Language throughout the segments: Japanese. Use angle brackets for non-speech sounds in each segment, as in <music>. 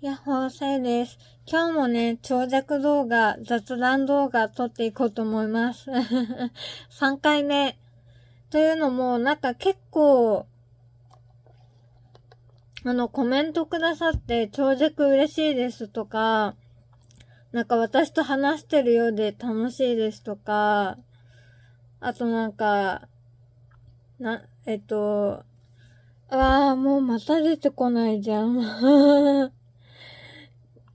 やっほーさいです。今日もね、長尺動画、雑談動画撮っていこうと思います。3 <laughs> 回目。というのも、なんか結構、あの、コメントくださって長尺嬉しいですとか、なんか私と話してるようで楽しいですとか、あとなんか、な、えっと、ああ、もうまた出てこないじゃん。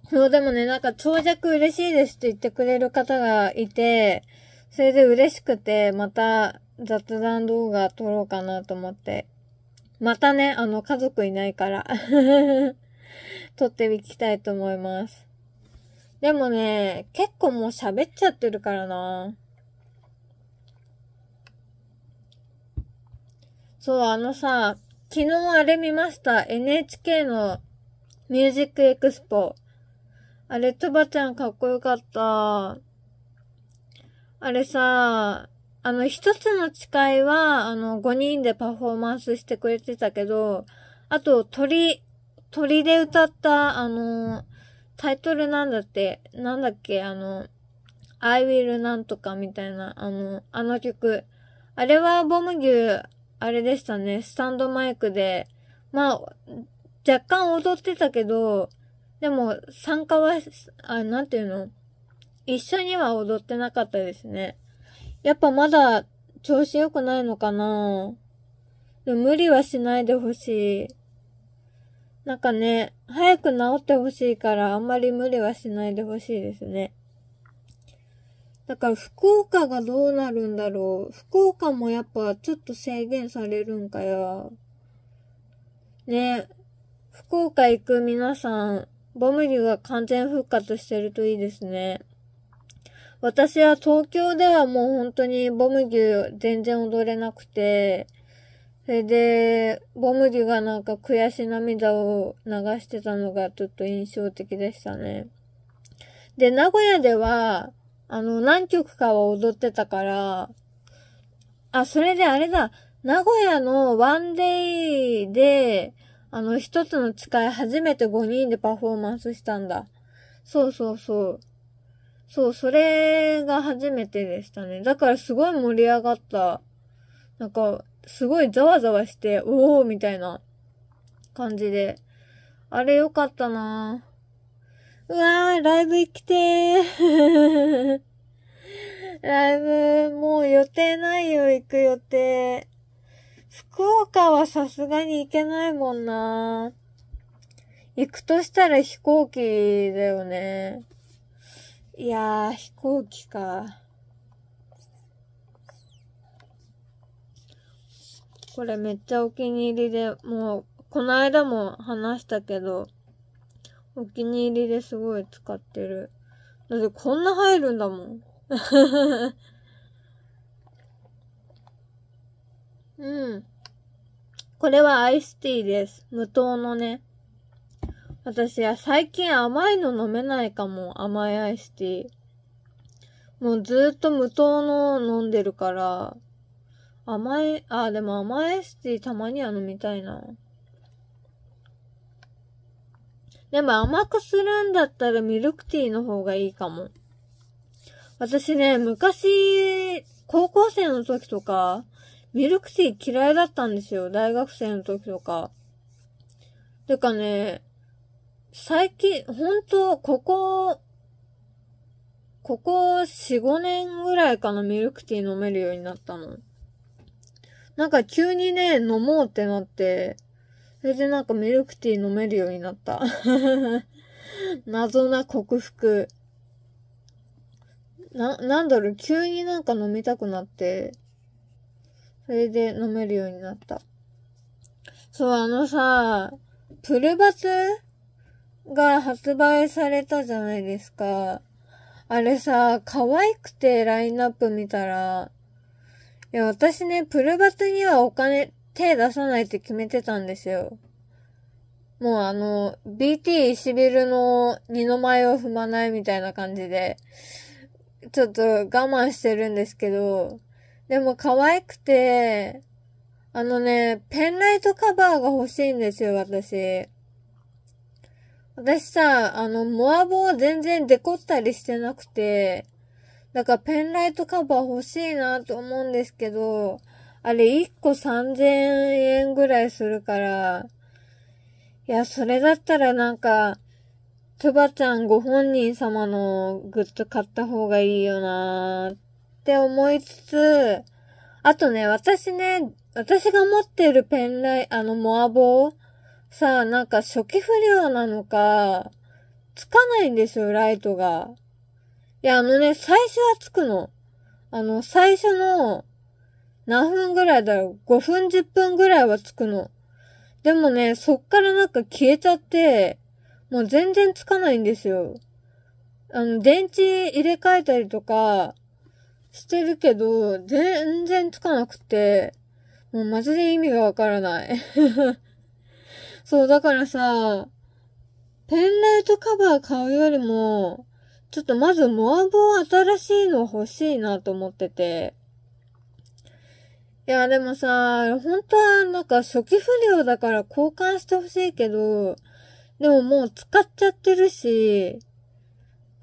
そう、でもね、なんか、長尺嬉しいですって言ってくれる方がいて、それで嬉しくて、また雑談動画撮ろうかなと思って。またね、あの、家族いないから <laughs> 撮っていきたいと思います。でもね、結構もう喋っちゃってるからな。そう、あのさ、昨日あれ見ました。NHK のミュージックエクスポ。あれ、つばちゃんかっこよかった。あれさ、あの、一つの誓いは、あの、5人でパフォーマンスしてくれてたけど、あと、鳥、鳥で歌った、あの、タイトルなんだって、なんだっけ、あの、I will なんとかみたいな、あの、あの曲。あれはボム牛、あれでしたね、スタンドマイクで。まあ、若干踊ってたけど、でも、参加は、あ、なんていうの一緒には踊ってなかったですね。やっぱまだ調子良くないのかなでも無理はしないでほしい。なんかね、早く治ってほしいからあんまり無理はしないでほしいですね。だから福岡がどうなるんだろう。福岡もやっぱちょっと制限されるんかよ。ね、福岡行く皆さん、ボムリが完全復活してるといいですね。私は東京ではもう本当にボムギュ全然踊れなくて、それで、ボムュがなんか悔し涙を流してたのがちょっと印象的でしたね。で、名古屋では、あの、何曲かは踊ってたから、あ、それであれだ、名古屋のワンデイで、あの、一つの誓い初めて5人でパフォーマンスしたんだ。そうそうそう。そう、それが初めてでしたね。だからすごい盛り上がった。なんか、すごいざわざわして、おーみたいな感じで。あれよかったなうわー、ライブ行きてー。<laughs> ライブ、もう予定ないよ、行く予定。福岡はさすがに行けないもんな。行くとしたら飛行機だよね。いやー、飛行機か。これめっちゃお気に入りで、もう、この間も話したけど、お気に入りですごい使ってる。だってこんな入るんだもん。うん。これはアイスティーです。無糖のね。私は最近甘いの飲めないかも。甘いアイスティー。もうずっと無糖の飲んでるから。甘い、あ、でも甘いアイスティーたまには飲みたいな。でも甘くするんだったらミルクティーの方がいいかも。私ね、昔、高校生の時とか、ミルクティー嫌いだったんですよ。大学生の時とか。てかね、最近、ほんと、ここ、ここ4、5年ぐらいかな、ミルクティー飲めるようになったの。なんか急にね、飲もうってなって、それでなんかミルクティー飲めるようになった。<laughs> 謎な克服。な、なんだろう、急になんか飲みたくなって、それで飲めるようになった。そう、あのさ、プルバツが発売されたじゃないですか。あれさ、可愛くてラインナップ見たら、いや、私ね、プルバツにはお金、手出さないって決めてたんですよ。もうあの、BT 石ビルの二の舞を踏まないみたいな感じで、ちょっと我慢してるんですけど、でも可愛くて、あのね、ペンライトカバーが欲しいんですよ、私。私さ、あの、モアボー全然デコったりしてなくて、だからペンライトカバー欲しいなと思うんですけど、あれ1個3000円ぐらいするから、いや、それだったらなんか、トゥバちゃんご本人様のグッズ買った方がいいよなーっって思いつつ、あとね、私ね、私が持ってるペンライ、あの、モア棒さあ、なんか初期不良なのか、つかないんですよ、ライトが。いや、あのね、最初はつくの。あの、最初の、何分ぐらいだろう。5分、10分ぐらいはつくの。でもね、そっからなんか消えちゃって、もう全然つかないんですよ。あの、電池入れ替えたりとか、してるけど、全然つかなくて、もうマジで意味がわからない <laughs> そう、だからさ、ペンライトカバー買うよりも、ちょっとまずモアボー新しいの欲しいなと思ってて。いや、でもさ、本当はなんか初期不良だから交換してほしいけど、でももう使っちゃってるし、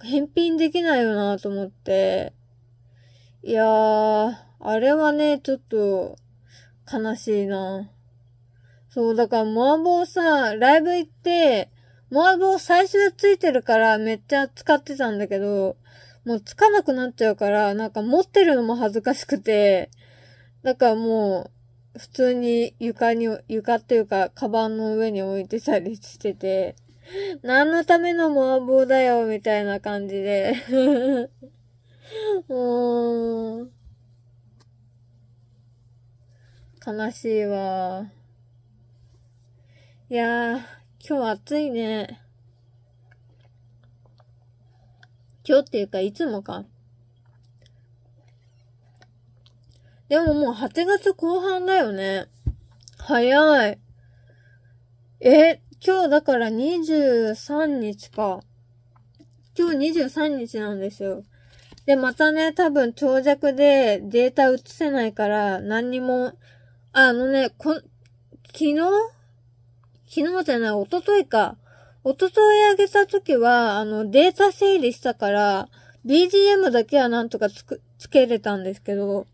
返品できないよなと思って。いやー、あれはね、ちょっと、悲しいな。そう、だから、モアボーさ、ライブ行って、モアボー最初でついてるから、めっちゃ使ってたんだけど、もうつかなくなっちゃうから、なんか持ってるのも恥ずかしくて、だからもう、普通に床に、床っていうか、カバンの上に置いてたりしてて、何のためのモアボーだよ、みたいな感じでうん。悲しいわ。いやー、今日暑いね。今日っていうか、いつもか。でももう8月後半だよね。早い。え、今日だから23日か。今日23日なんですよ。で、またね、多分長尺でデータ移せないから、何にも、あのね、こ、昨日昨日じゃない、おとといか。おとといあげた時は、あの、データ整理したから、BGM だけはなんとかつく、つけれたんですけど、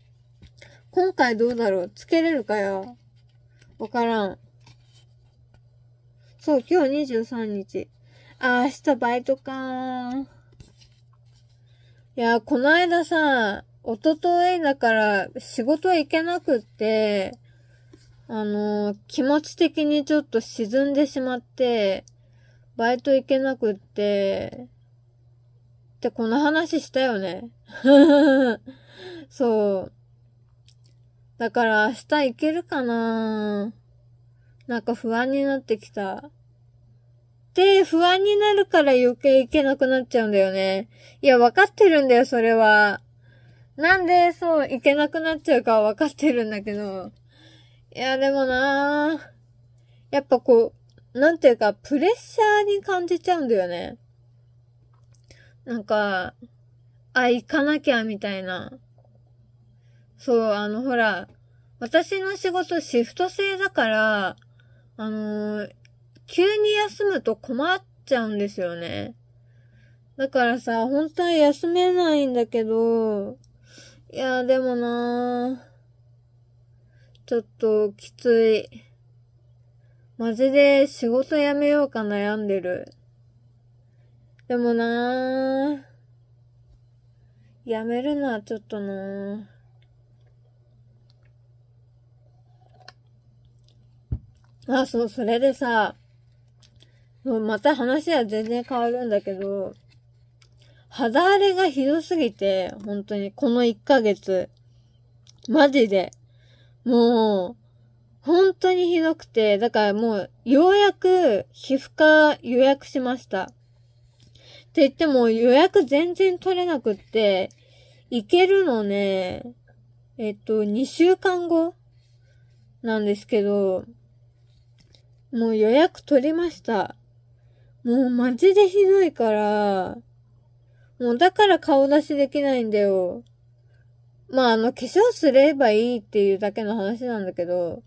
今回どうだろうつけれるかよわからん。そう、今日23日。あ、明日バイトかー。いや、この間さ、おとといだから仕事行けなくって、あの、気持ち的にちょっと沈んでしまって、バイト行けなくって、ってこの話したよね。<laughs> そう。だから明日行けるかななんか不安になってきた。で、て不安になるから余計行けなくなっちゃうんだよね。いや、わかってるんだよ、それは。なんで、そう、行けなくなっちゃうかわかってるんだけど。いや、でもなぁ。やっぱこう、なんていうか、プレッシャーに感じちゃうんだよね。なんか、あ、行かなきゃ、みたいな。そう、あの、ほら、私の仕事シフト制だから、あのー、急に休むと困っちゃうんですよね。だからさ、本当は休めないんだけど、いや、でもなちょっときつい。マジで仕事辞めようか悩んでる。でもな辞めるのはちょっとなあ、そう、それでさ、また話は全然変わるんだけど、肌荒れがひどすぎて、本当に、この1ヶ月。マジで。もう、本当にひどくて、だからもう、ようやく皮膚科予約しました。って言っても予約全然取れなくって、行けるのね、えっと、2週間後なんですけど、もう予約取りました。もうマジでひどいから、もうだから顔出しできないんだよ。まあ、あの、化粧すればいいっていうだけの話なんだけど、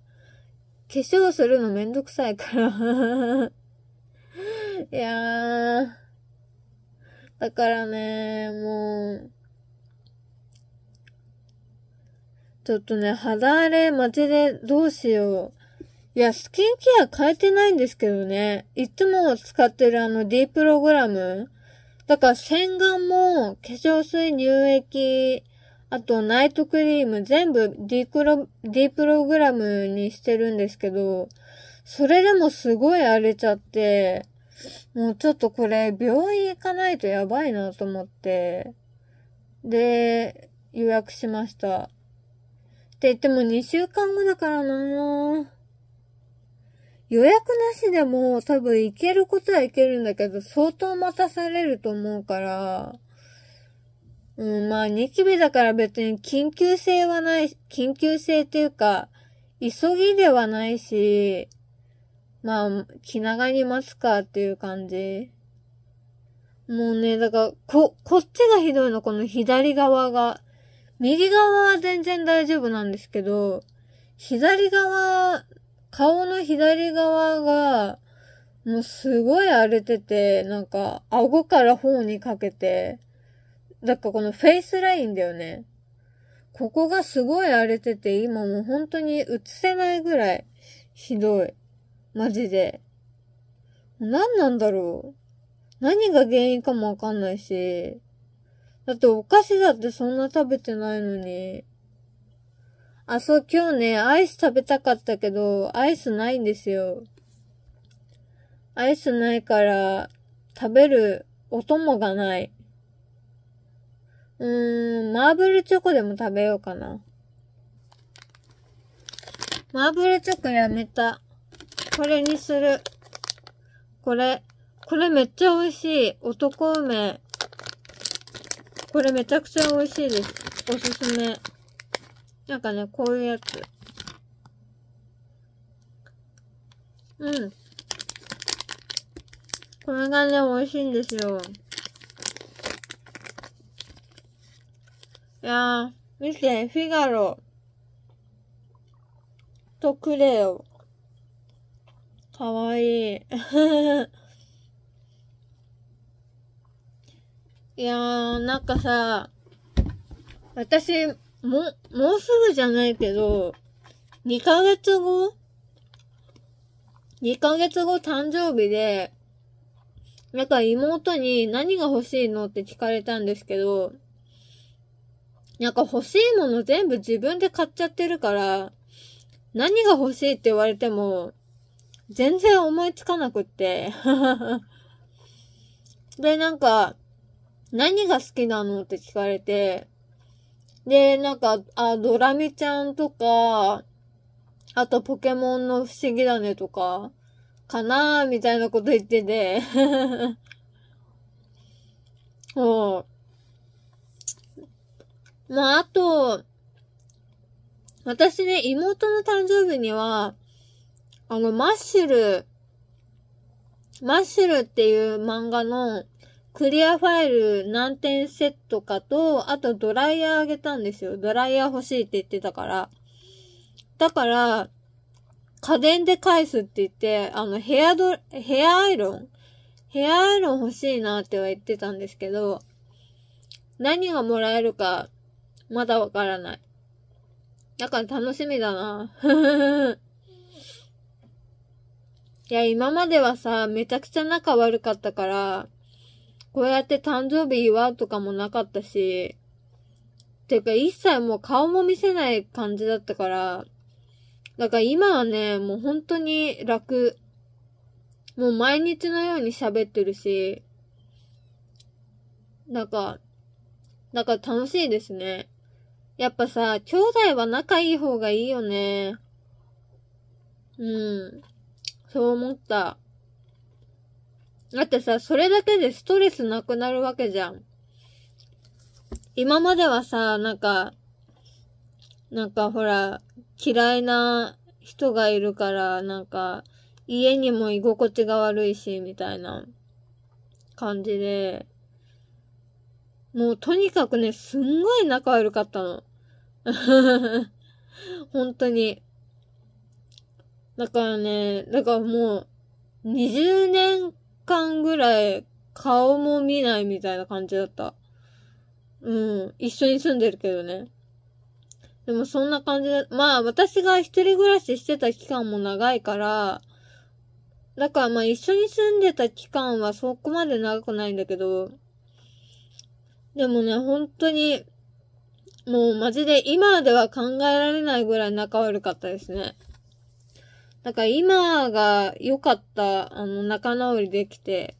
化粧するのめんどくさいから <laughs> いやー。だからね、もう、ちょっとね、肌荒れマジでどうしよう。いや、スキンケア変えてないんですけどね。いつも使ってるあの D プログラム。だから洗顔も化粧水、乳液、あとナイトクリーム全部 D プロ、D プログラムにしてるんですけど、それでもすごい荒れちゃって、もうちょっとこれ病院行かないとやばいなと思って、で、予約しました。って言っても2週間後だからなぁ。予約なしでも多分行けることはいけるんだけど、相当待たされると思うから、うん、まあ、ニキビだから別に緊急性はない、緊急性っていうか、急ぎではないし、まあ、気長に待つかっていう感じ。もうね、だから、こ、こっちがひどいの、この左側が。右側は全然大丈夫なんですけど、左側顔の左側が、もうすごい荒れてて、なんか、顎から頬にかけて、だからこのフェイスラインだよね。ここがすごい荒れてて、今もう本当に映せないぐらい、ひどい。マジで。何なんだろう。何が原因かもわかんないし。だってお菓子だってそんな食べてないのに、あ、そう、今日ね、アイス食べたかったけど、アイスないんですよ。アイスないから、食べるお供がない。うーん、マーブルチョコでも食べようかな。マーブルチョコやめた。これにする。これ。これめっちゃ美味しい。男梅。これめちゃくちゃ美味しいです。おすすめ。なんかね、こういうやつ。うん。これがね、美味しいんですよ。いやー、見て、フィガロとクレヨ。かわいい。<laughs> いやー、なんかさ、私、も、もうすぐじゃないけど、2ヶ月後 ?2 ヶ月後誕生日で、なんか妹に何が欲しいのって聞かれたんですけど、なんか欲しいもの全部自分で買っちゃってるから、何が欲しいって言われても、全然思いつかなくって。<laughs> で、なんか、何が好きなのって聞かれて、で、なんか、あ、ドラミちゃんとか、あとポケモンの不思議だねとか、かなーみたいなこと言ってて。<laughs> そう。まあ、あと、私ね、妹の誕生日には、あの、マッシュル、マッシュルっていう漫画の、クリアファイル何点セットかと、あとドライヤーあげたんですよ。ドライヤー欲しいって言ってたから。だから、家電で返すって言って、あの、ヘアド、ヘアアイロンヘアアイロン欲しいなっては言ってたんですけど、何がもらえるか、まだわからない。だから楽しみだな。<laughs> いや、今まではさ、めちゃくちゃ仲悪かったから、こうやって誕生日祝うとかもなかったし、ていうか一切もう顔も見せない感じだったから、だから今はね、もう本当に楽。もう毎日のように喋ってるし、なんか、なんか楽しいですね。やっぱさ、兄弟は仲いい方がいいよね。うん。そう思った。だってさ、それだけでストレスなくなるわけじゃん。今まではさ、なんか、なんかほら、嫌いな人がいるから、なんか、家にも居心地が悪いし、みたいな感じで、もうとにかくね、すんごい仲悪かったの。<laughs> 本当に。だからね、だからもう、20年間ぐらい顔も見ないみたいな感じだった。うん。一緒に住んでるけどね。でもそんな感じで、まあ私が一人暮らししてた期間も長いから、だからまあ一緒に住んでた期間はそこまで長くないんだけど、でもね、本当に、もうマジで今では考えられないぐらい仲悪かったですね。だから今が良かった、あの、仲直りできて。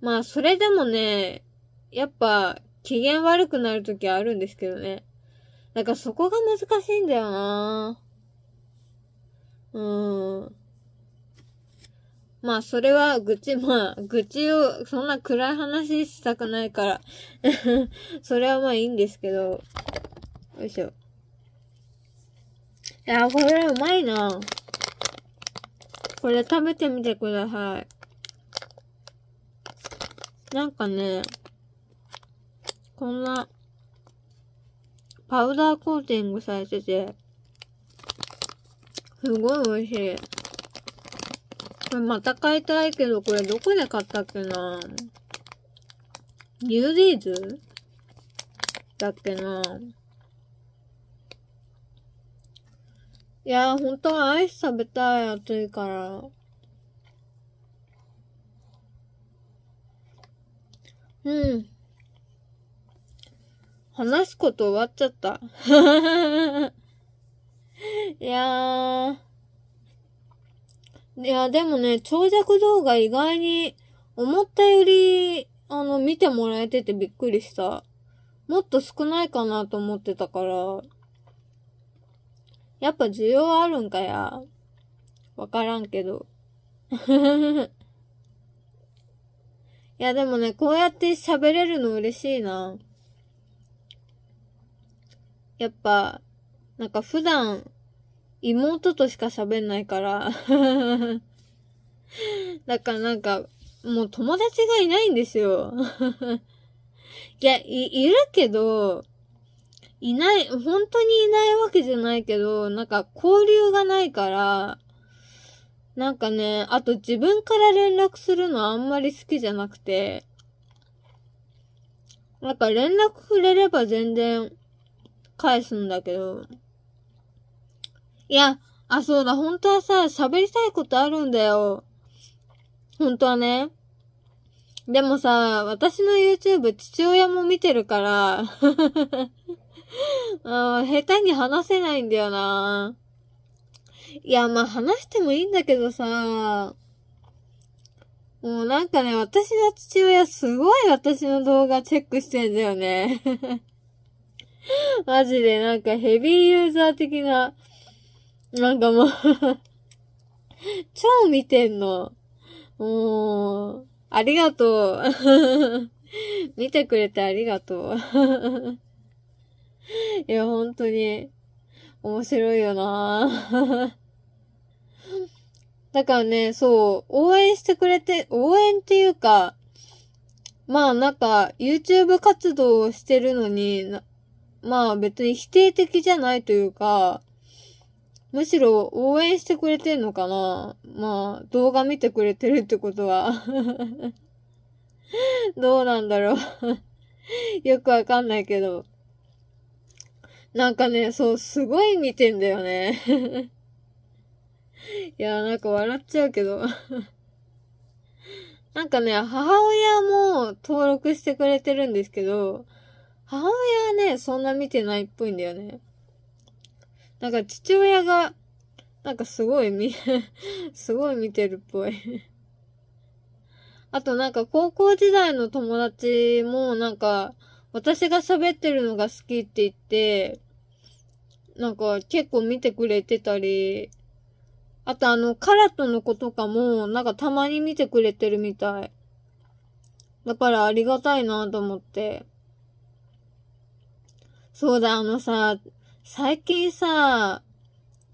まあ、それでもね、やっぱ、機嫌悪くなるときあるんですけどね。なんかそこが難しいんだよなうん。まあ、それは愚痴、まあ、愚痴を、そんな暗い話したくないから <laughs> それはまあいいんですけど。よいしょ。いや、これうまいな。これ食べてみてください。なんかね、こんな、パウダーコーティングされてて、すごい美味しい。これまた買いたいけど、これどこで買ったっけなニューデイズだっけないやー、本当はアイス食べたい、暑いから。うん。話すこと終わっちゃった。<laughs> いやー。いや、でもね、長尺動画意外に思ったより、あの、見てもらえててびっくりした。もっと少ないかなと思ってたから。やっぱ需要あるんかや。わからんけど。<laughs> いや、でもね、こうやって喋れるの嬉しいな。やっぱ、なんか普段、妹としか喋んないから <laughs> だからなんか、もう友達がいないんですよ <laughs> いや、い、いるけど、いない、本当にいないわけじゃないけど、なんか交流がないから、なんかね、あと自分から連絡するのあんまり好きじゃなくて、なんか連絡くれれば全然返すんだけど、いや、あ、そうだ、本当はさ、喋りたいことあるんだよ。本当はね。でもさ、私の YouTube 父親も見てるから <laughs> 下手に話せないんだよな。いや、まあ話してもいいんだけどさ、もうなんかね、私の父親すごい私の動画チェックしてんだよね。<laughs> マジでなんかヘビーユーザー的な、なんかもう <laughs> 超見てんの。もう、ありがとう。見てくれてありがとういや、本当に、面白いよな <laughs> だからね、そう、応援してくれて、応援っていうか、まあなんか、YouTube 活動をしてるのに、まあ別に否定的じゃないというか、むしろ応援してくれてんのかなまあ、動画見てくれてるってことは <laughs> どうなんだろう <laughs> よくわかんないけど。なんかね、そう、すごい見てんだよね。<laughs> いや、なんか笑っちゃうけど。<laughs> なんかね、母親も登録してくれてるんですけど、母親はね、そんな見てないっぽいんだよね。なんか父親が、なんかすごい見、<laughs> すごい見てるっぽいあとなんか高校時代の友達もなんか、私が喋ってるのが好きって言って、なんか結構見てくれてたり、あとあの、カラットの子とかも、なんかたまに見てくれてるみたい。だからありがたいなと思って。そうだ、あのさ、最近さ、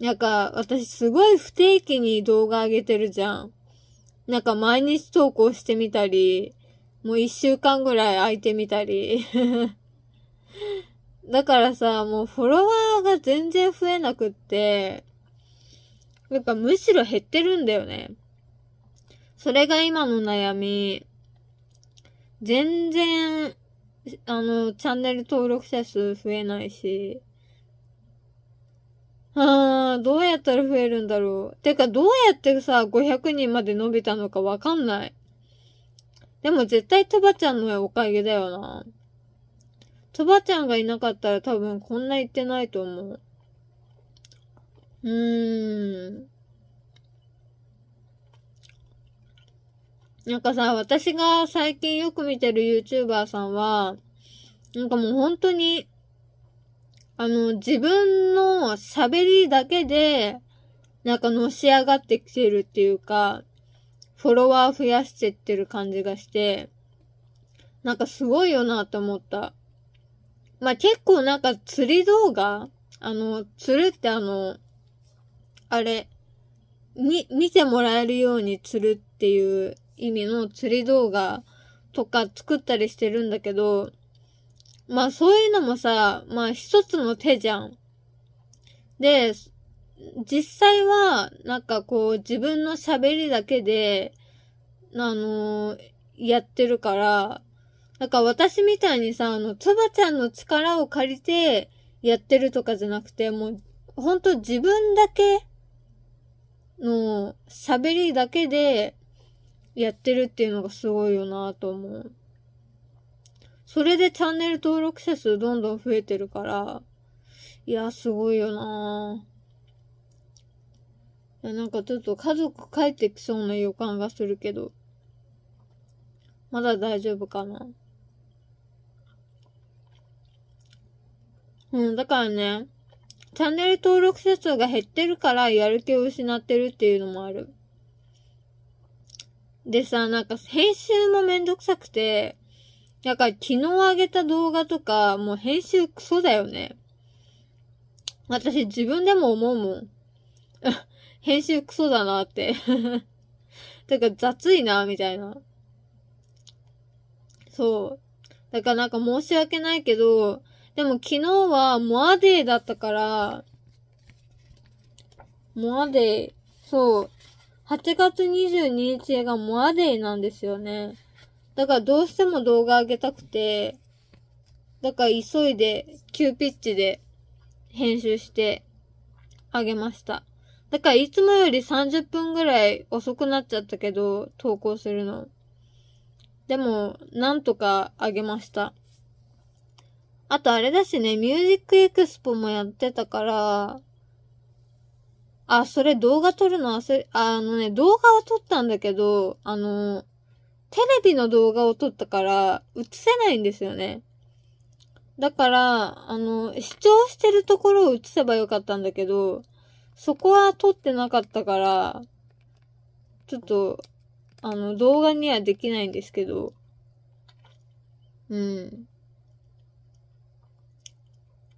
なんか私すごい不定期に動画上げてるじゃん。なんか毎日投稿してみたり、もう一週間ぐらい空いてみたり。<laughs> だからさ、もうフォロワーが全然増えなくって、なんかむしろ減ってるんだよね。それが今の悩み。全然、あの、チャンネル登録者数増えないし。あー、どうやったら増えるんだろう。てか、どうやってさ、500人まで伸びたのかわかんない。でも絶対トバちゃんのおかげだよな。つばちゃんがいなかったら多分こんな言ってないと思う。うーん。なんかさ、私が最近よく見てる YouTuber さんは、なんかもう本当に、あの、自分の喋りだけで、なんかのし上がってきてるっていうか、フォロワー増やしてってる感じがして、なんかすごいよなと思った。まあ、結構なんか釣り動画あの、釣るってあの、あれ、み、見てもらえるように釣るっていう意味の釣り動画とか作ったりしてるんだけど、まあそういうのもさ、まあ一つの手じゃん。で、実際は、なんかこう自分の喋りだけで、あのー、やってるから、なんか私みたいにさ、あの、つばちゃんの力を借りてやってるとかじゃなくて、もう、ほんと自分だけの喋りだけでやってるっていうのがすごいよなと思う。それでチャンネル登録者数どんどん増えてるから、いや、すごいよないや、なんかちょっと家族帰ってきそうな予感がするけど、まだ大丈夫かな。うん、だからね、チャンネル登録者数が減ってるからやる気を失ってるっていうのもある。でさ、なんか編集もめんどくさくて、なんか昨日上げた動画とか、もう編集クソだよね。私自分でも思うもん。<laughs> 編集クソだなってて <laughs> か雑いな、みたいな。そう。だからなんか申し訳ないけど、でも昨日はモアデーだったから、モアデー、そう。8月22日がモアデーなんですよね。だからどうしても動画あげたくて、だから急いで、急ピッチで編集してあげました。だからいつもより30分ぐらい遅くなっちゃったけど、投稿するの。でも、なんとかあげました。あとあれだしね、ミュージックエクスポもやってたから、あ、それ動画撮るの忘れ、あのね、動画は撮ったんだけど、あの、テレビの動画を撮ったから、映せないんですよね。だから、あの、視聴してるところを映せばよかったんだけど、そこは撮ってなかったから、ちょっと、あの、動画にはできないんですけど、うん。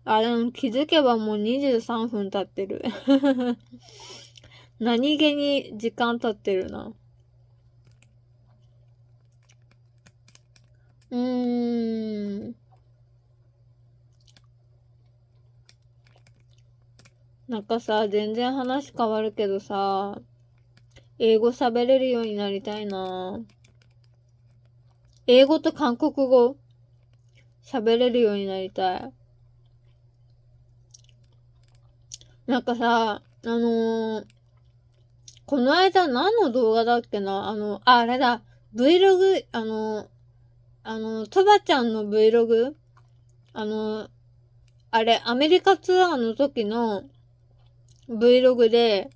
あ、でも気づけばもう23分経ってる。<laughs> 何気に時間経ってるな。うーん。なんかさ、全然話変わるけどさ、英語喋れるようになりたいな英語と韓国語喋れるようになりたい。なんかさ、あのー、この間何の動画だっけなあの、あ、あれだ、Vlog、あのー、あのー、トバちゃんの Vlog? あの、あれ、アメリカツアーの時の Vlog で、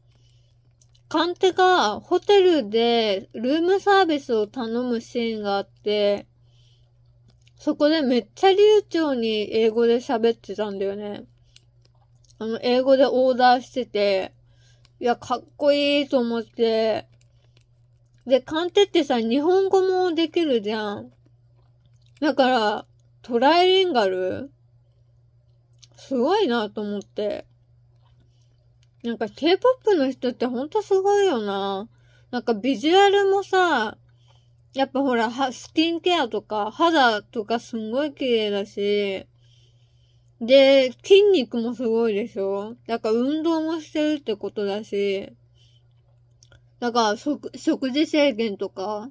カンテがホテルでルームサービスを頼むシーンがあって、そこでめっちゃ流暢に英語で喋ってたんだよね。あの、英語でオーダーしてて、いや、かっこいいと思って、で、カンテってさ、日本語もできるじゃん。だから、トライリンガルすごいなと思って。なんか K-POP の人ってほんとすごいよな。なんかビジュアルもさ、やっぱほら、スキンケアとか、肌とかすんごい綺麗だし、で、筋肉もすごいでしょだから運動もしてるってことだし、だから食、食事制限とか、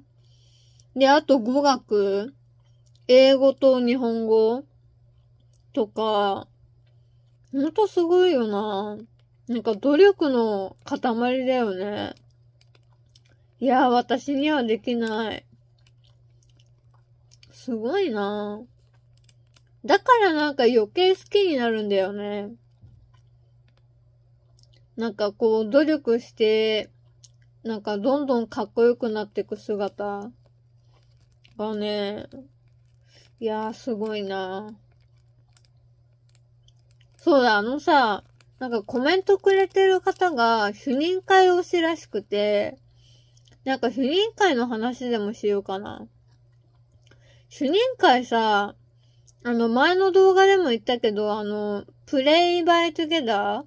で、あと語学、英語と日本語とか、ほんとすごいよな。なんか努力の塊だよね。いや、私にはできない。すごいなぁ。だからなんか余計好きになるんだよね。なんかこう努力して、なんかどんどんかっこよくなっていく姿がね、いやーすごいなそうだ、あのさ、なんかコメントくれてる方が主任会推しらしくて、なんか主任会の話でもしようかな。主任会さ、あの、前の動画でも言ったけど、あの、プレイバイトゲダ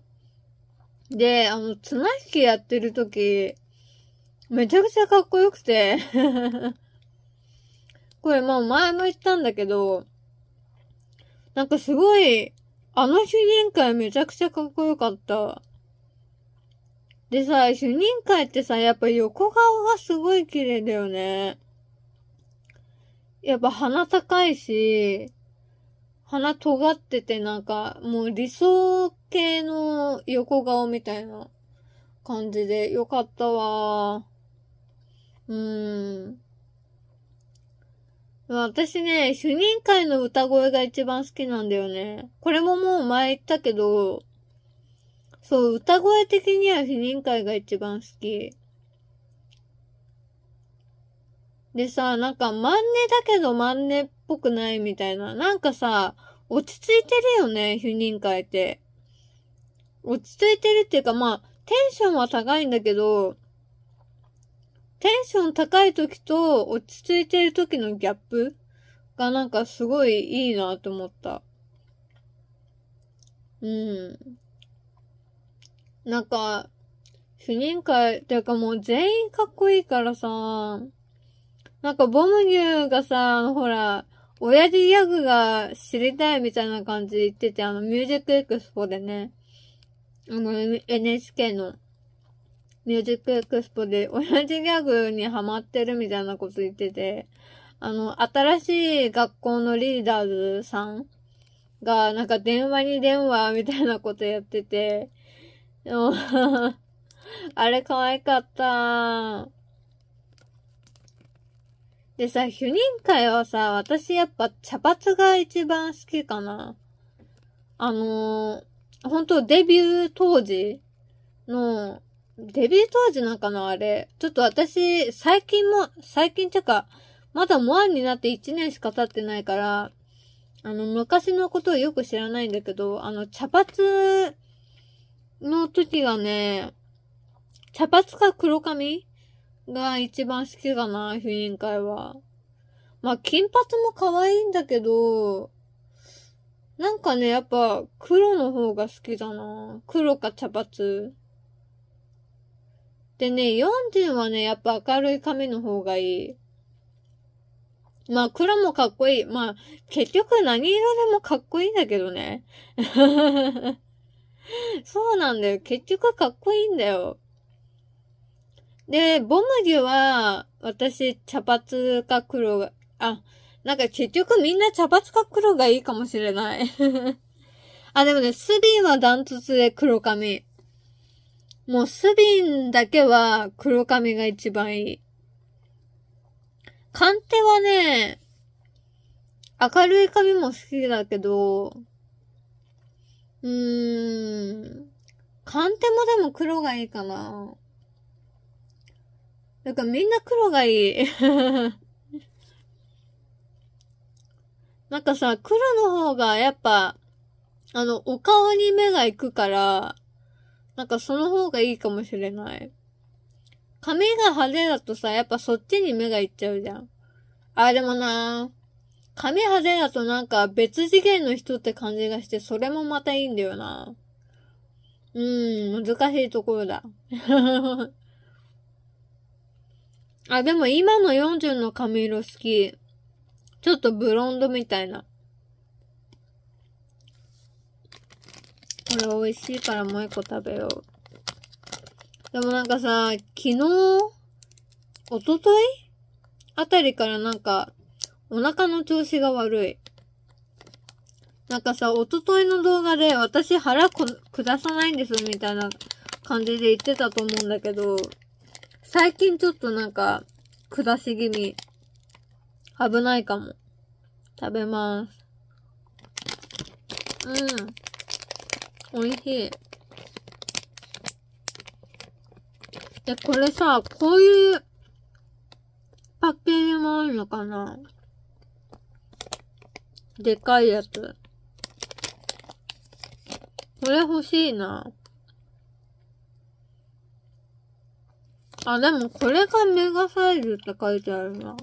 ーで、あの、綱引きやってる時、めちゃくちゃかっこよくて <laughs> これ、まあ前も言ったんだけど、なんかすごい、あの主人会めちゃくちゃかっこよかった。でさ、主任会ってさ、やっぱ横顔がすごい綺麗だよね。やっぱ鼻高いし、鼻尖っててなんか、もう理想系の横顔みたいな感じでよかったわうーん。私ね、主任会の歌声が一番好きなんだよね。これももう前言ったけど、そう、歌声的には主任会が一番好き。でさ、なんかマンネだけどマンネっぽくないみたいな。なんかさ、落ち着いてるよね、不人会って。落ち着いてるっていうか、まあ、テンションは高いんだけど、テンション高い時と落ち着いてる時のギャップがなんかすごいいいなと思った。うん。なんか、不妊会っていうかもう全員かっこいいからさ、なんかボムニューがさ、ほら、親父ギャグが知りたいみたいな感じで言ってて、あの、ミュージックエクスポでね、あの、NHK のミュージックエクスポで、親父ギャグにハマってるみたいなこと言ってて、あの、新しい学校のリーダーズさんが、なんか電話に電話みたいなことやってて、あ <laughs> れ可愛かったでさ、4人会はさ、私やっぱ茶髪が一番好きかな。あのー、本当デビュー当時の、デビュー当時なんかなあれ。ちょっと私、最近も、最近ってか、まだモアになって1年しか経ってないから、あの、昔のことをよく知らないんだけど、あの、茶髪の時がね、茶髪か黒髪が一番好きかな、婦人会は。まあ、金髪も可愛いんだけど、なんかね、やっぱ黒の方が好きだな。黒か茶髪。でね、40はね、やっぱ明るい髪の方がいい。まあ、黒もかっこいい。まあ、結局何色でもかっこいいんだけどね。<laughs> そうなんだよ。結局かっこいいんだよ。で、ボムギュは、私、茶髪か黒が、あ、なんか結局みんな茶髪か黒がいいかもしれない <laughs> あ、でもね、スビンはダントツで黒髪。もうスビンだけは黒髪が一番いい。カンテはね、明るい髪も好きだけど、うーん、ンテもでも黒がいいかな。なんかみんな黒がいい。<laughs> なんかさ、黒の方がやっぱ、あの、お顔に目が行くから、なんかその方がいいかもしれない。髪が派手だとさ、やっぱそっちに目が行っちゃうじゃん。あ、でもな髪派手だとなんか別次元の人って感じがして、それもまたいいんだよなうん、難しいところだ。<laughs> あ、でも今の40の髪色好き。ちょっとブロンドみたいな。これ美味しいからもう一個食べよう。でもなんかさ、昨日、一昨日あたりからなんか、お腹の調子が悪い。なんかさ、おとといの動画で私腹こ下さないんですみたいな感じで言ってたと思うんだけど、最近ちょっとなんか、下し気味。危ないかも。食べます。うん。美味しい。で、これさ、こういうパッケージもあるのかなでかいやつ。これ欲しいな。あ、でもこれがメガサイズって書いてあるな。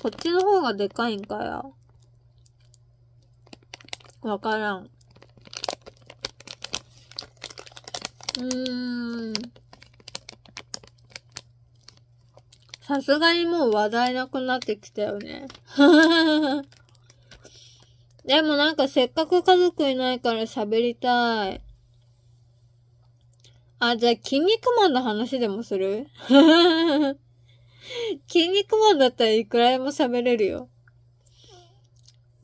こっちの方がでかいんかや。わからん。うーん。さすがにもう話題なくなってきたよね。<laughs> でもなんかせっかく家族いないから喋りたい。あ、じゃあ、筋肉マンの話でもする <laughs> 筋肉マンだったらいくらでも喋れるよ。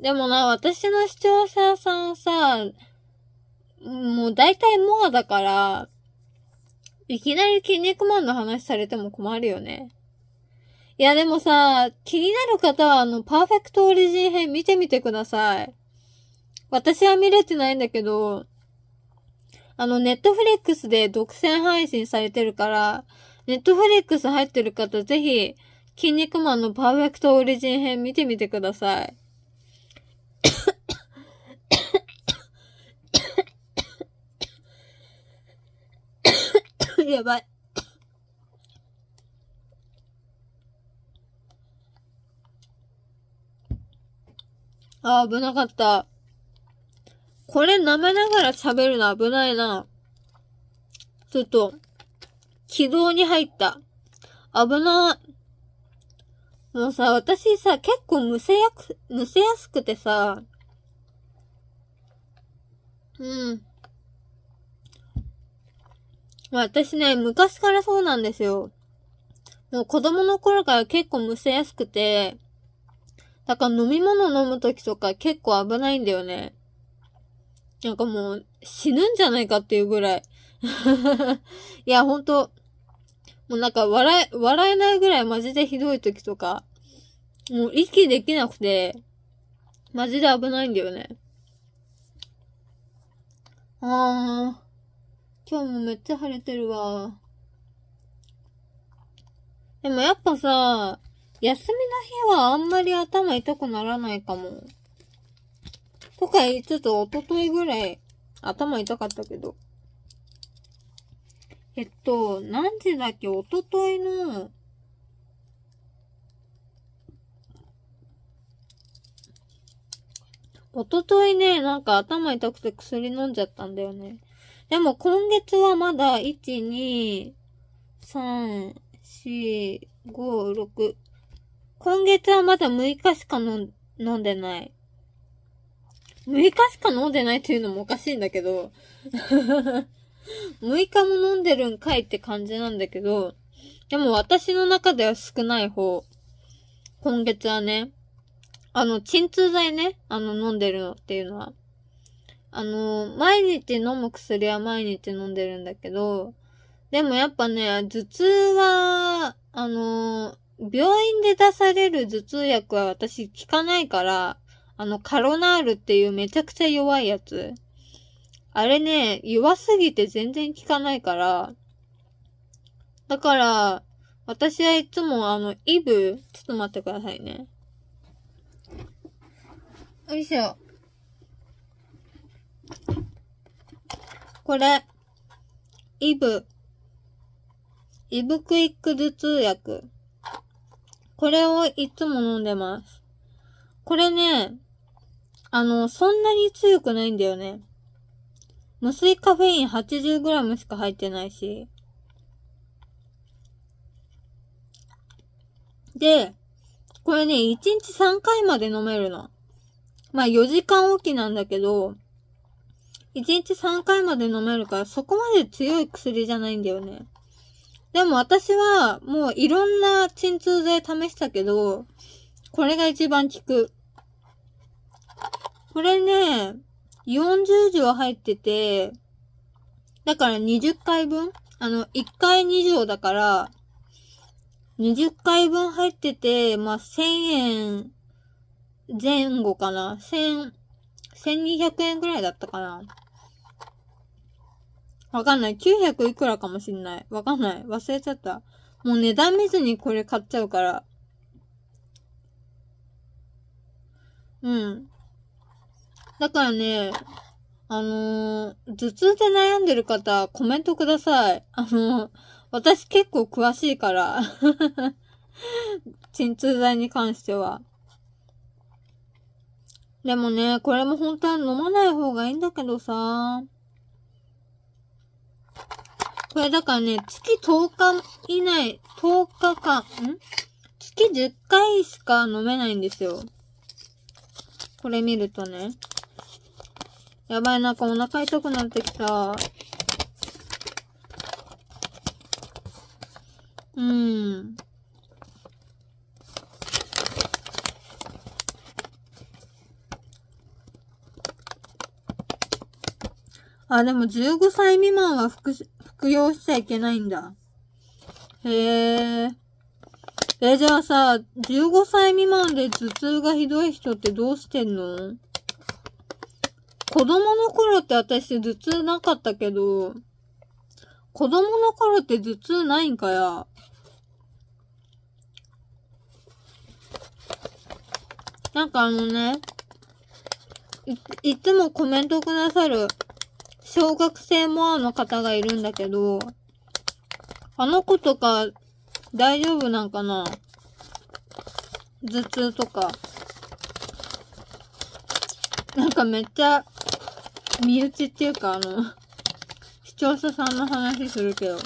でもな、私の視聴者さんさ、もう大体モアだから、いきなり筋肉マンの話されても困るよね。いやでもさ、気になる方はあの、パーフェクトオリジン編見てみてください。私は見れてないんだけど、あの、ネットフレックスで独占配信されてるから、ネットフレックス入ってる方、ぜひ、筋肉マンのパーフェクトオリジン編見てみてください。やばい。あ、危なかった。これ舐めながら喋るの危ないな。ちょっと、軌道に入った。危ない。もうさ、私さ、結構むせやく、むせやすくてさ、うん。私ね、昔からそうなんですよ。もう子供の頃から結構むせやすくて、だから飲み物飲むときとか結構危ないんだよね。なんかもう死ぬんじゃないかっていうぐらい。<laughs> いや、ほんと、もうなんか笑え、笑えないぐらいマジでひどい時とか、もう息できなくて、マジで危ないんだよね。あー、今日もめっちゃ晴れてるわ。でもやっぱさ、休みの日はあんまり頭痛くならないかも。とか言いつつ、おとといぐらい、頭痛かったけど。えっと、何時だっけおとといの、おとといね、なんか頭痛くて薬飲んじゃったんだよね。でも今月はまだ、1、2、3、4、5、6。今月はまだ6日しか飲んでない。6日しか飲んでないっていうのもおかしいんだけど、6 <laughs> 日も飲んでるんかいって感じなんだけど、でも私の中では少ない方。今月はね、あの、鎮痛剤ね、あの、飲んでるのっていうのは。あの、毎日飲む薬は毎日飲んでるんだけど、でもやっぱね、頭痛は、あの、病院で出される頭痛薬は私効かないから、あの、カロナールっていうめちゃくちゃ弱いやつ。あれね、弱すぎて全然効かないから、だから、私はいつもあの、イブ、ちょっと待ってくださいね。よいしょ。これ、イブ、イブクイック頭痛薬。これをいつも飲んでます。これね、あの、そんなに強くないんだよね。無水カフェイン 80g しか入ってないし。で、これね、1日3回まで飲めるの。まあ4時間おきなんだけど、1日3回まで飲めるから、そこまで強い薬じゃないんだよね。でも私は、もういろんな鎮痛剤試したけど、これが一番効く。これね、40条入ってて、だから20回分あの、1回2錠だから、20回分入ってて、まあ、1000円前後かな。1000、1200円ぐらいだったかな。わかんない。900いくらかもしんない。わかんない。忘れちゃった。もう値段見ずにこれ買っちゃうから。うん。だからね、あのー、頭痛で悩んでる方、コメントください。あのー、私結構詳しいから。<laughs> 鎮痛剤に関しては。でもね、これも本当は飲まない方がいいんだけどさ。これだからね、月10日以内、10日間、ん月10回しか飲めないんですよ。これ見るとね。やばい、なんかお腹痛くなってきた。うん。あ、でも15歳未満は服、服用しちゃいけないんだ。へえ。え、じゃあさ、15歳未満で頭痛がひどい人ってどうしてんの子供の頃って私頭痛なかったけど、子供の頃って頭痛ないんかや。なんかあのね、い、いつもコメントくださる、小学生モアの方がいるんだけど、あの子とか、大丈夫なんかな頭痛とか。なんかめっちゃ、身内っていうか、あの、視聴者さんの話するけど。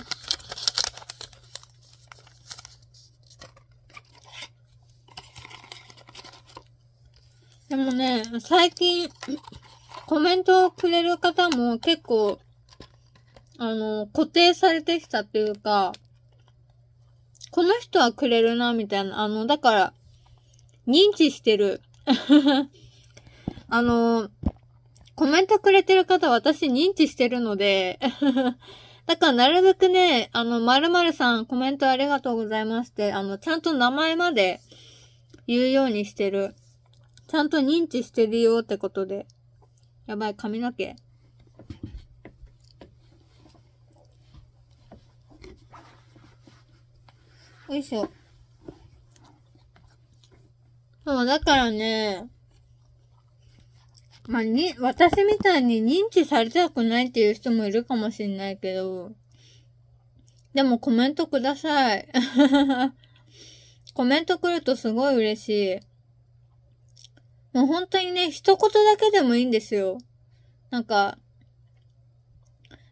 でもね、最近、コメントをくれる方も結構、あの、固定されてきたっていうか、この人はくれるな、みたいな。あの、だから、認知してる。<laughs> あの、コメントくれてる方私認知してるので <laughs> だからなるべくね、あの、〇〇さんコメントありがとうございまして、あの、ちゃんと名前まで言うようにしてる。ちゃんと認知してるよってことで。やばい、髪の毛。よいしょ。そう、だからね、まあ、に、私みたいに認知されたくないっていう人もいるかもしんないけど、でもコメントください。<laughs> コメントくるとすごい嬉しい。もう本当にね、一言だけでもいいんですよ。なんか、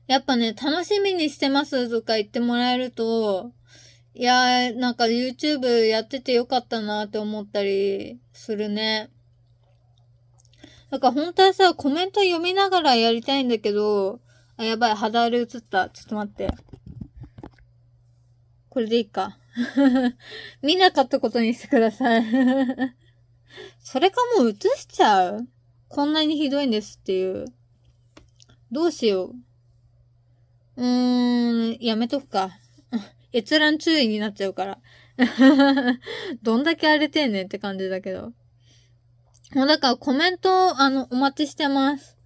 やっぱね、楽しみにしてますとか言ってもらえると、いやー、なんか YouTube やっててよかったなって思ったりするね。なんか本当はさ、コメント読みながらやりたいんだけど、あ、やばい、肌荒れ映った。ちょっと待って。これでいいか。<laughs> 見なかったことにしてください <laughs> それかもう映しちゃうこんなにひどいんですっていう。どうしよう。うーん、やめとくか。<laughs> 閲覧注意になっちゃうからどんだけ荒れてんねんって感じだけど。もうだからコメント、あの、お待ちしてます。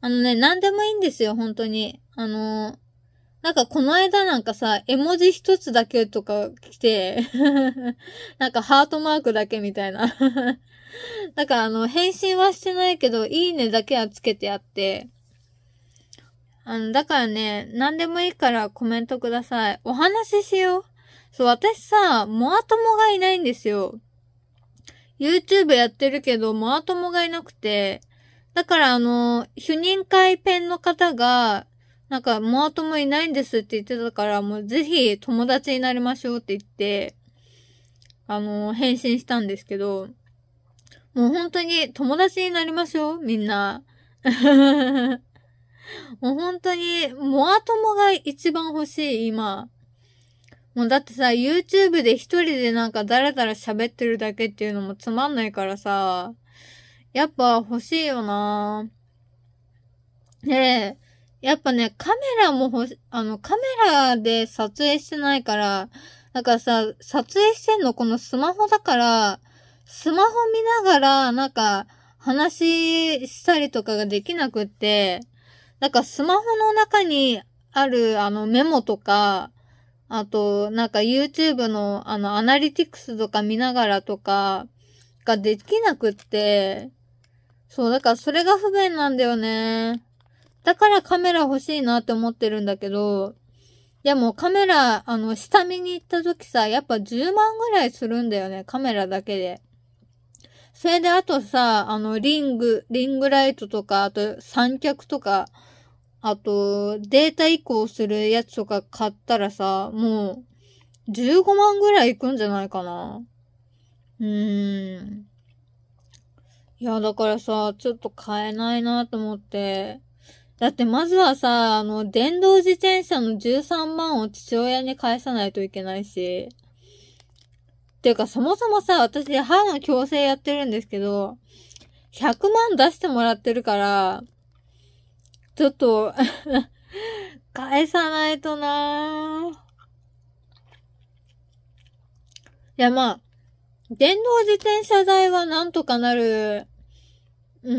あのね、なんでもいいんですよ、本当に。あのなんかこの間なんかさ、絵文字一つだけとか来て <laughs> なんかハートマークだけみたいなだ <laughs> からあの、返信はしてないけど、いいねだけはつけてあって。あの、だからね、なんでもいいからコメントください。お話ししよう。そう、私さ、モアトモがいないんですよ。YouTube やってるけど、マーモがいなくて、だからあの、主任会ペンの方が、なんか、モアトもいないんですって言ってたから、もうぜひ友達になりましょうって言って、あの、返信したんですけど、もう本当に友達になりましょう、みんな。<laughs> もう本当に、モア友が一番欲しい、今。もうだってさ、YouTube で一人でなんか誰々喋ってるだけっていうのもつまんないからさ、やっぱ欲しいよなで、やっぱね、カメラも欲し、あの、カメラで撮影してないから、なんかさ、撮影してんのこのスマホだから、スマホ見ながら、なんか、話したりとかができなくって、なんかスマホの中にあるあのメモとか、あと、なんか YouTube のあのアナリティクスとか見ながらとかができなくって、そう、だからそれが不便なんだよね。だからカメラ欲しいなって思ってるんだけど、でもカメラ、あの、下見に行った時さ、やっぱ10万ぐらいするんだよね、カメラだけで。それであとさ、あの、リング、リングライトとか、あと三脚とか、あと、データ移行するやつとか買ったらさ、もう、15万ぐらいいくんじゃないかな。うーん。いや、だからさ、ちょっと買えないなと思って。だってまずはさ、あの、電動自転車の13万を父親に返さないといけないし。っていうか、そもそもさ、私、母の矯正やってるんですけど、100万出してもらってるから、ちょっと <laughs> 返さないとなぁ。いや、まあ、電動自転車代はなんとかなる。うー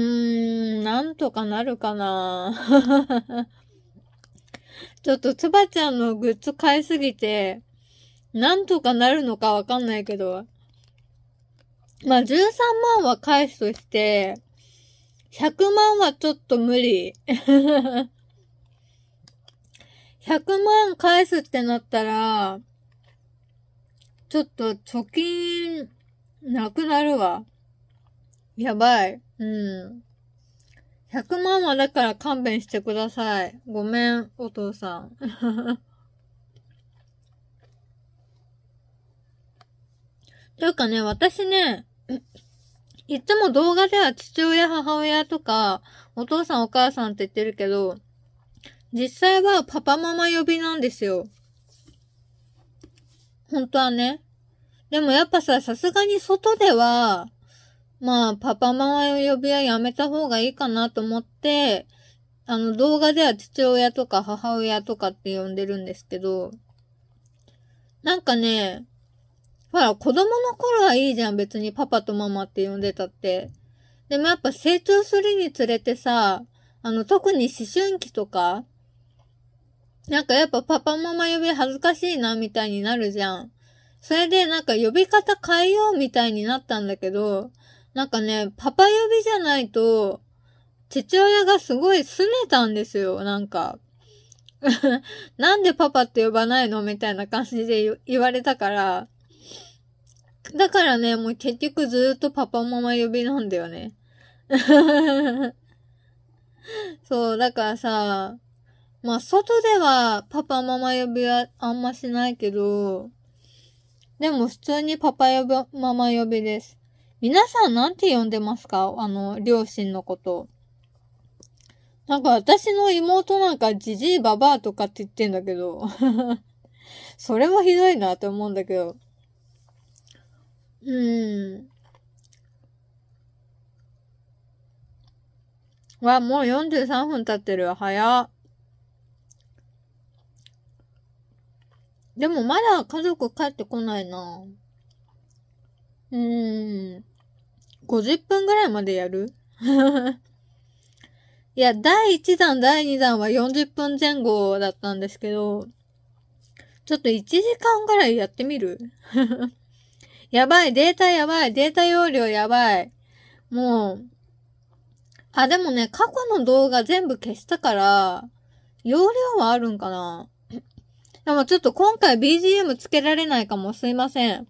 ん、なんとかなるかな <laughs> ちょっとつばちゃんのグッズ買いすぎて、なんとかなるのかわかんないけど。まあ、13万は返すとして、100万はちょっと無理。100 <laughs> 万返すってなったら、ちょっと貯金なくなるわ。やばい。うん。100万はだから勘弁してください。ごめん、お父さん。<laughs> というかね、私ね、いつも動画では父親、母親とか、お父さん、お母さんって言ってるけど、実際はパパママ呼びなんですよ。本当はね。でもやっぱさ、さすがに外では、まあ、パパママ呼びはやめた方がいいかなと思って、あの、動画では父親とか母親とかって呼んでるんですけど、なんかね、ほら、子供の頃はいいじゃん、別にパパとママって呼んでたって。でもやっぱ成長するにつれてさ、あの、特に思春期とか、なんかやっぱパパママ呼び恥ずかしいな、みたいになるじゃん。それでなんか呼び方変えようみたいになったんだけど、なんかね、パパ呼びじゃないと、父親がすごい拗ねたんですよ、なんか。<laughs> なんでパパって呼ばないのみたいな感じで言われたから、だからね、もう結局ずっとパパママ呼びなんだよね。<laughs> そう、だからさ、まあ、外ではパパママ呼びはあんましないけど、でも普通にパパ呼び、ママ呼びです。皆さんなんて呼んでますかあの、両親のこと。なんか私の妹なんかじじいばばあとかって言ってんだけど、<laughs> それもひどいなと思うんだけど、うん。わ、もう43分経ってる。早。でもまだ家族帰ってこないな。うーん。50分ぐらいまでやる <laughs> いや、第1弾、第2弾は40分前後だったんですけど、ちょっと1時間ぐらいやってみるやばい、データやばい、データ容量やばい。もう、あ、でもね、過去の動画全部消したから、容量はあるんかなでもちょっと今回 BGM つけられないかもすいません。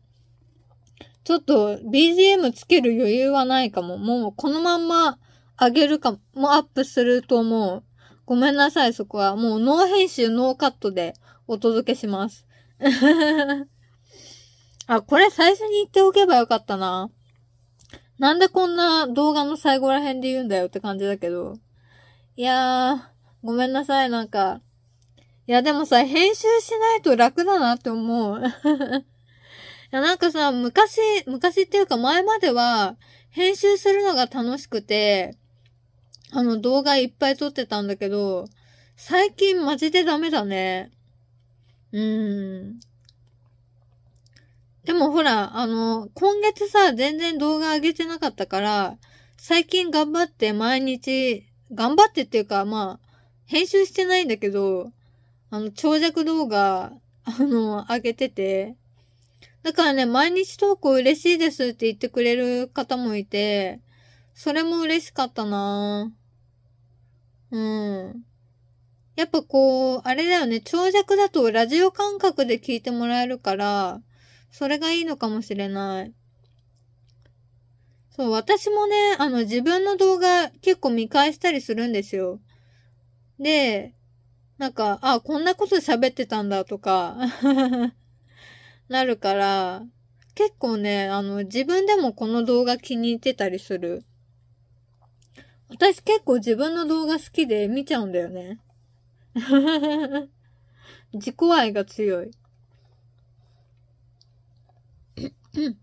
ちょっと BGM つける余裕はないかも。もうこのまんま上げるかも、アップすると思う。ごめんなさい、そこは。もうノー編集、ノーカットでお届けします。あ、これ最初に言っておけばよかったな。なんでこんな動画の最後ら辺で言うんだよって感じだけど。いやー、ごめんなさい、なんか。いや、でもさ、編集しないと楽だなって思う。<laughs> いや、なんかさ、昔、昔っていうか前までは、編集するのが楽しくて、あの動画いっぱい撮ってたんだけど、最近マジでダメだね。うーん。でもほら、あの、今月さ、全然動画上げてなかったから、最近頑張って毎日、頑張ってっていうか、まあ、編集してないんだけど、あの、長尺動画、あの、上げてて、だからね、毎日投稿嬉しいですって言ってくれる方もいて、それも嬉しかったなうん。やっぱこう、あれだよね、長尺だとラジオ感覚で聞いてもらえるから、それがいいのかもしれない。そう、私もね、あの、自分の動画結構見返したりするんですよ。で、なんか、あ、こんなこと喋ってたんだとか <laughs> なるから、結構ね、あの、自分でもこの動画気に入ってたりする。私結構自分の動画好きで見ちゃうんだよね。<laughs> 自己愛が強い。うん。い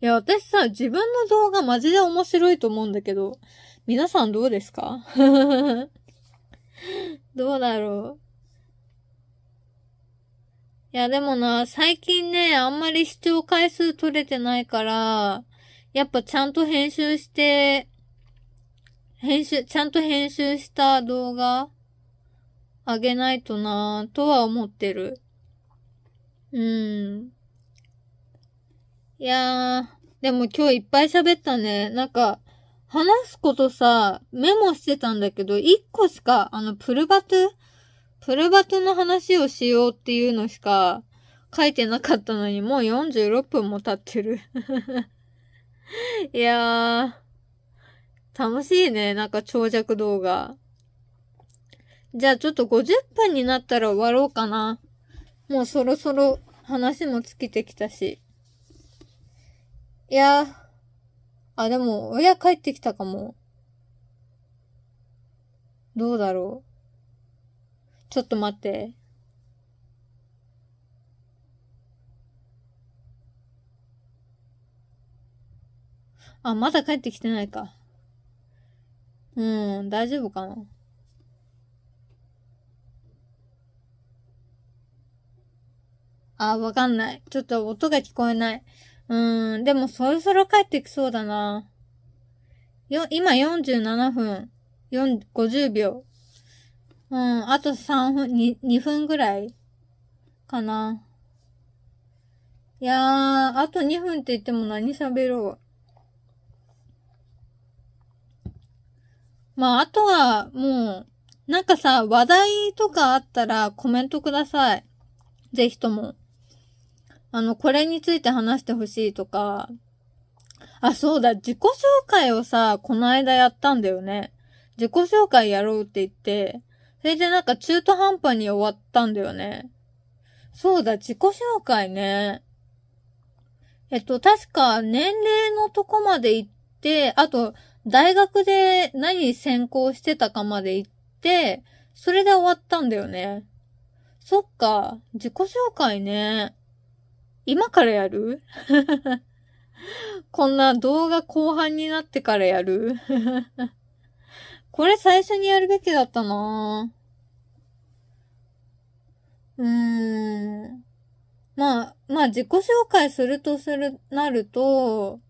や、私さ、自分の動画マジで面白いと思うんだけど、皆さんどうですか <laughs> どうだろう。いや、でもな、最近ね、あんまり視聴回数取れてないから、やっぱちゃんと編集して、編集、ちゃんと編集した動画、あげないとなぁ、とは思ってる。うん。いやー、でも今日いっぱい喋ったね。なんか、話すことさ、メモしてたんだけど、一個しか、あの、プルバトプルバトの話をしようっていうのしか書いてなかったのに、もう46分も経ってる <laughs> いやー、楽しいね。なんか長尺動画。じゃあちょっと50分になったら終わろうかな。もうそろそろ話も尽きてきたし。いや、あ、でも、親帰ってきたかも。どうだろう。ちょっと待って。あ、まだ帰ってきてないか。うん、大丈夫かな。あ、わかんない。ちょっと音が聞こえない。うん、でもそろそろ帰ってきそうだな。よ、今47分、4、50秒。うん、あと3分、2, 2分ぐらいかな。いやー、あと2分って言っても何喋ろう。まあ、あとは、もう、なんかさ、話題とかあったらコメントください。ぜひとも。あの、これについて話してほしいとか、あ、そうだ、自己紹介をさ、この間やったんだよね。自己紹介やろうって言って、それでなんか中途半端に終わったんだよね。そうだ、自己紹介ね。えっと、確か年齢のとこまで行って、あと、大学で何専攻してたかまで行って、それで終わったんだよね。そっか、自己紹介ね。今からやる <laughs> こんな動画後半になってからやる <laughs> これ最初にやるべきだったなうーん。まあ、まあ自己紹介するとする、なると、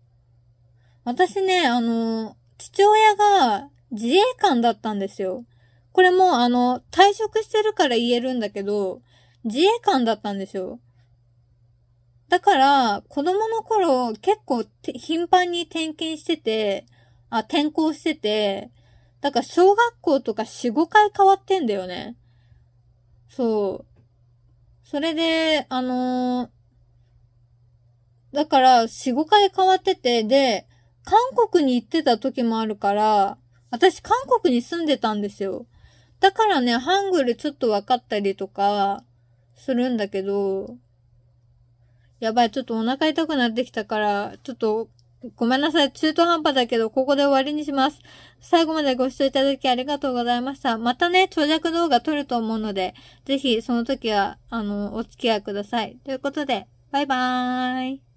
私ね、あの、父親が自衛官だったんですよ。これもあの、退職してるから言えるんだけど、自衛官だったんですよ。だから、子供の頃結構頻繁に転勤してて、あ、転校してて、だから小学校とか4、5回変わってんだよね。そう。それで、あのー、だから4、5回変わってて、で、韓国に行ってた時もあるから、私韓国に住んでたんですよ。だからね、ハングルちょっと分かったりとか、するんだけど、やばい、ちょっとお腹痛くなってきたから、ちょっと、ごめんなさい。中途半端だけど、ここで終わりにします。最後までご視聴いただきありがとうございました。またね、長尺動画撮ると思うので、ぜひその時は、あの、お付き合いください。ということで、バイバーイ。